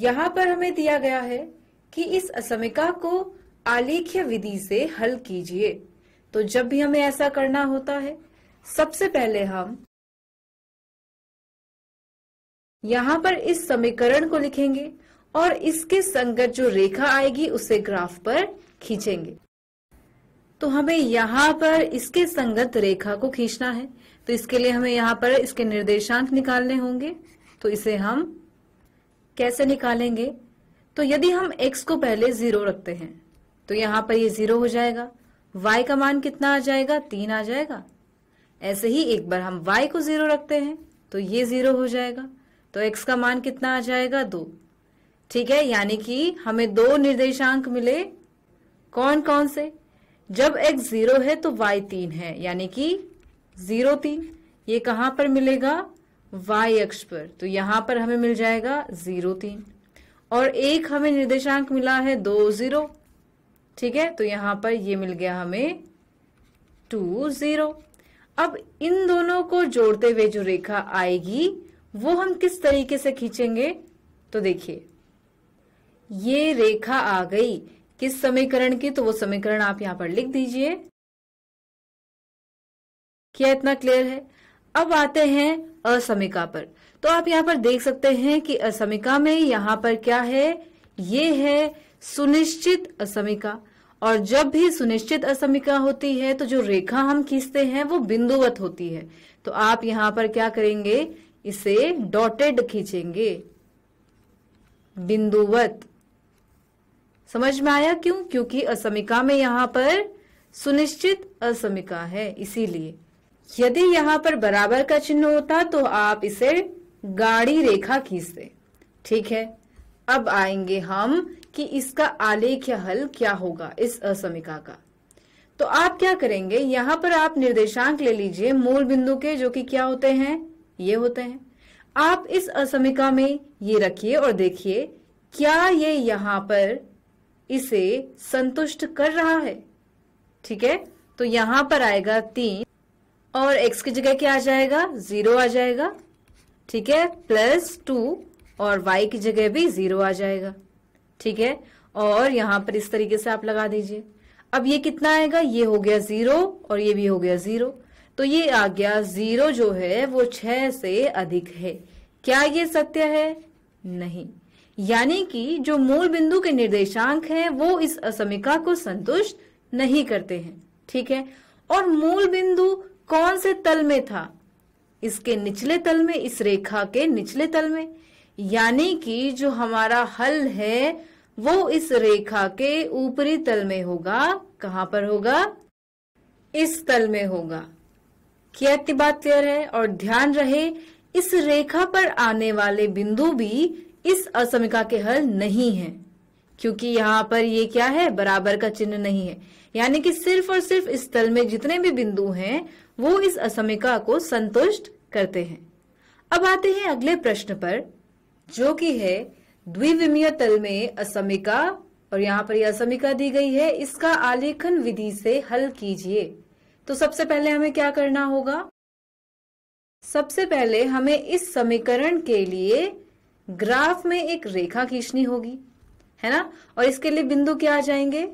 यहाँ पर हमें दिया गया है कि इस असमिका को आलेख्य विधि से हल कीजिए तो जब भी हमें ऐसा करना होता है सबसे पहले हम यहाँ पर इस समीकरण को लिखेंगे और इसके संगत जो रेखा आएगी उसे ग्राफ पर खींचेंगे तो हमें यहाँ पर इसके संगत रेखा को खींचना है तो इसके लिए हमें यहाँ पर इसके निर्देशांक निकालने होंगे तो इसे हम कैसे निकालेंगे तो यदि हम x को पहले जीरो रखते हैं तो यहां पर ये जीरो हो जाएगा y का मान कितना आ जाएगा तीन आ जाएगा ऐसे ही एक बार हम y को जीरो रखते हैं तो ये जीरो हो जाएगा तो x का मान कितना आ जाएगा दो ठीक है यानी कि हमें दो निर्देशांक मिले कौन कौन से जब x जीरो है तो y तीन है यानी कि जीरो तीन ये कहां पर मिलेगा वाई अक्ष पर तो यहां पर हमें मिल जाएगा जीरो तीन और एक हमें निर्देशांक मिला है दो जीरो ठीक है तो यहां पर ये मिल गया हमें टू जीरो अब इन दोनों को जोड़ते हुए जो रेखा आएगी वो हम किस तरीके से खींचेंगे तो देखिए ये रेखा आ गई किस समीकरण की तो वो समीकरण आप यहां पर लिख दीजिए क्या इतना क्लियर है अब आते हैं असमिका पर तो आप यहाँ पर देख सकते हैं कि असमिका में यहाँ पर क्या है ये है सुनिश्चित असमिका और जब भी सुनिश्चित असमिका होती है तो जो रेखा हम खींचते हैं वो बिंदुवत होती है तो आप यहाँ पर क्या करेंगे इसे डॉटेड खींचेंगे बिंदुवत समझ में आया क्यों क्योंकि असमिका में यहाँ पर सुनिश्चित असमिका है इसीलिए यदि यहाँ पर बराबर का चिन्ह होता तो आप इसे गाड़ी रेखा खींचते ठीक है अब आएंगे हम कि इसका आलेख्य हल क्या होगा इस असमिका का तो आप क्या करेंगे यहाँ पर आप निर्देशांक ले लीजिए मूल बिंदु के जो कि क्या होते हैं ये होते हैं आप इस असमिका में ये रखिए और देखिए क्या ये यहाँ पर इसे संतुष्ट कर रहा है ठीक है तो यहाँ पर आएगा तीन और x की जगह क्या आ जाएगा जीरो आ जाएगा ठीक है प्लस टू और y की जगह भी जीरो आ जाएगा ठीक है और यहां पर इस तरीके से आप लगा दीजिए अब ये कितना आएगा ये हो गया जीरो और ये भी हो गया जीरो तो ये आ गया जीरो जो है वो छह से अधिक है क्या ये सत्य है नहीं यानी कि जो मूल बिंदु के निर्देशांक हैं वो इस असमिका को संतुष्ट नहीं करते हैं ठीक है और मूल बिंदु कौन से तल में था इसके निचले तल में इस रेखा के निचले तल में यानी कि जो हमारा हल है वो इस रेखा के ऊपरी तल में होगा कहां पर होगा इस तल में होगा क्या इतनी बात क्लियर है और ध्यान रहे इस रेखा पर आने वाले बिंदु भी इस असमिका के हल नहीं है क्योंकि यहाँ पर ये क्या है बराबर का चिन्ह नहीं है यानी कि सिर्फ और सिर्फ इस तल में जितने भी बिंदु हैं वो इस असमिका को संतुष्ट करते हैं अब आते हैं अगले प्रश्न पर जो कि है द्विविमीय तल में असमिका और यहाँ पर यह असमिका दी गई है इसका आलेखन विधि से हल कीजिए तो सबसे पहले हमें क्या करना होगा सबसे पहले हमें इस समीकरण के लिए ग्राफ में एक रेखा खींचनी होगी है ना और इसके लिए बिंदु क्या आ जाएंगे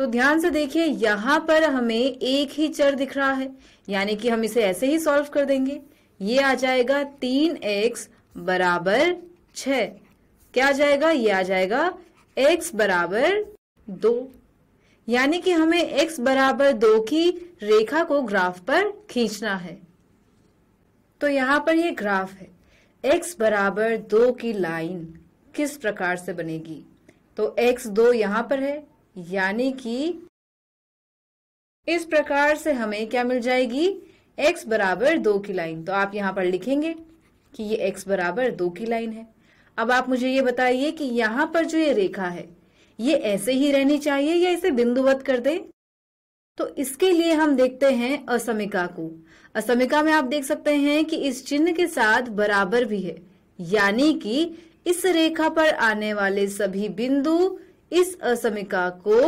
तो ध्यान से देखिए यहां पर हमें एक ही चर दिख रहा है यानी कि हम इसे ऐसे ही सॉल्व कर देंगे ये आ जाएगा तीन एक्स बराबर छ क्या आ जाएगा ये आ जाएगा एक्स बराबर दो यानी कि हमें x बराबर दो की रेखा को ग्राफ पर खींचना है तो यहां पर ये ग्राफ है x बराबर दो की लाइन किस प्रकार से बनेगी तो x दो यहां पर है यानी कि इस प्रकार से हमें क्या मिल जाएगी x बराबर दो की लाइन तो आप यहां पर लिखेंगे कि ये x बराबर दो की लाइन है अब आप मुझे ये बताइए कि यहां पर जो ये रेखा है ये ऐसे ही रहनी चाहिए या इसे बिंदुवत कर दे तो इसके लिए हम देखते हैं असमिका को असमिका में आप देख सकते हैं कि इस चिन्ह के साथ बराबर भी है यानी कि इस रेखा पर आने वाले सभी बिंदु इस असमिका को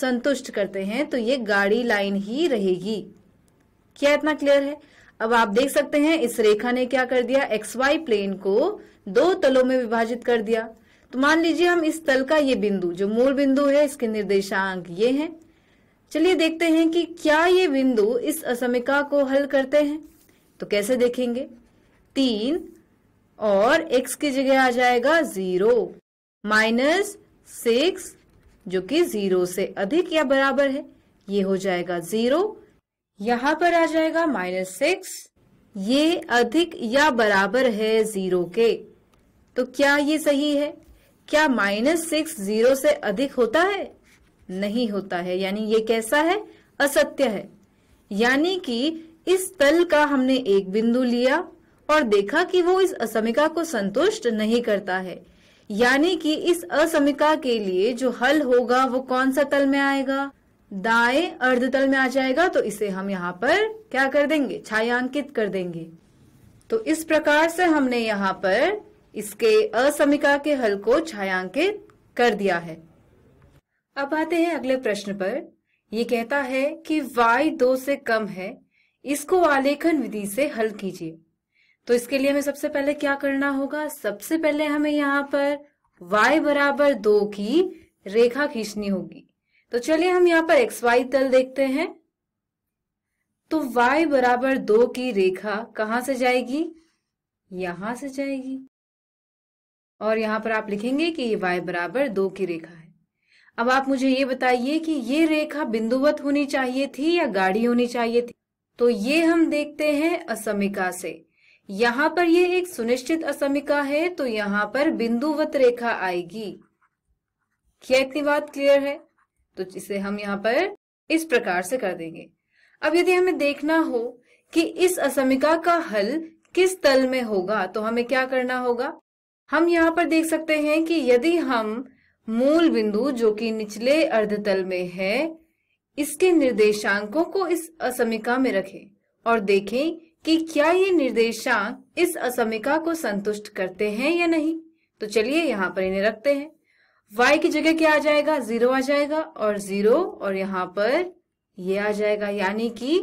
संतुष्ट करते हैं तो ये गाड़ी लाइन ही रहेगी क्या इतना क्लियर है अब आप देख सकते हैं इस रेखा ने क्या कर दिया एक्स वाई प्लेन को दो तलों में विभाजित कर दिया तो मान लीजिए हम इस तल का ये बिंदु जो मूल बिंदु है इसके निर्देशांक ये हैं चलिए देखते हैं कि क्या ये बिंदु इस असमिका को हल करते हैं तो कैसे देखेंगे तीन और एक्स की जगह आ जाएगा जीरो माइनस सिक्स जो कि जीरो से अधिक या बराबर है ये हो जाएगा जीरो यहां पर आ जाएगा माइनस सिक्स ये अधिक या बराबर है जीरो के तो क्या ये सही है क्या माइनस सिक्स जीरो से अधिक होता है नहीं होता है यानी ये कैसा है असत्य है यानी कि इस तल का हमने एक बिंदु लिया और देखा कि वो इस असमिका को संतुष्ट नहीं करता है यानी कि इस असमिका के लिए जो हल होगा वो कौन सा तल में आएगा दाएं अर्ध तल में आ जाएगा तो इसे हम यहाँ पर क्या कर देंगे छायांकित कर देंगे तो इस प्रकार से हमने यहाँ पर इसके असमिका के हल को छायांकित कर दिया है अब आते हैं अगले प्रश्न पर ये कहता है कि y दो से कम है इसको आलेखन विधि से हल कीजिए तो इसके लिए हमें सबसे पहले क्या करना होगा सबसे पहले हमें यहाँ पर y बराबर दो की रेखा खींचनी होगी तो चलिए हम यहाँ पर एक्स वाई तल देखते हैं तो y बराबर दो की रेखा कहां से जाएगी यहां से जाएगी और यहां पर आप लिखेंगे कि ये y बराबर दो की रेखा है अब आप मुझे ये बताइए कि ये रेखा बिंदुवत होनी चाहिए थी या गाढ़ी होनी चाहिए थी तो ये हम देखते हैं असमिका से यहाँ पर यह एक सुनिश्चित असमिका है तो यहाँ पर बिंदुवत रेखा आएगी क्या इतनी बात क्लियर है तो इसे हम यहाँ पर इस प्रकार से कर देंगे अब यदि हमें देखना हो कि इस असमिका का हल किस तल में होगा तो हमें क्या करना होगा हम यहाँ पर देख सकते हैं कि यदि हम मूल बिंदु जो कि निचले अर्धतल में है इसके निर्देशांकों को इस असमिका में रखें और देखें कि क्या ये निर्देशांक इस असमिका को संतुष्ट करते हैं या नहीं तो चलिए यहाँ पर इन्हें रखते हैं y की जगह क्या आ जाएगा जीरो आ जाएगा और जीरो और यहाँ पर ये आ जाएगा यानी कि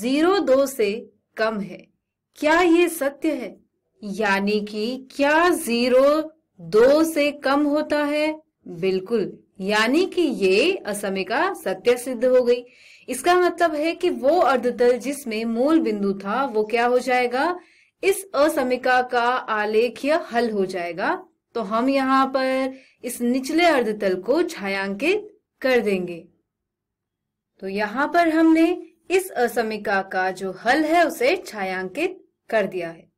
जीरो दो से कम है क्या ये सत्य है यानी कि क्या जीरो दो से कम होता है बिल्कुल यानी कि ये असमिका सत्य सिद्ध हो गई इसका मतलब है कि वो अर्धतल जिसमें मूल बिंदु था वो क्या हो जाएगा इस असमिका का आलेख्य हल हो जाएगा तो हम यहाँ पर इस निचले अर्धतल को छायांकित कर देंगे तो यहाँ पर हमने इस असमिका का जो हल है उसे छायांकित कर दिया है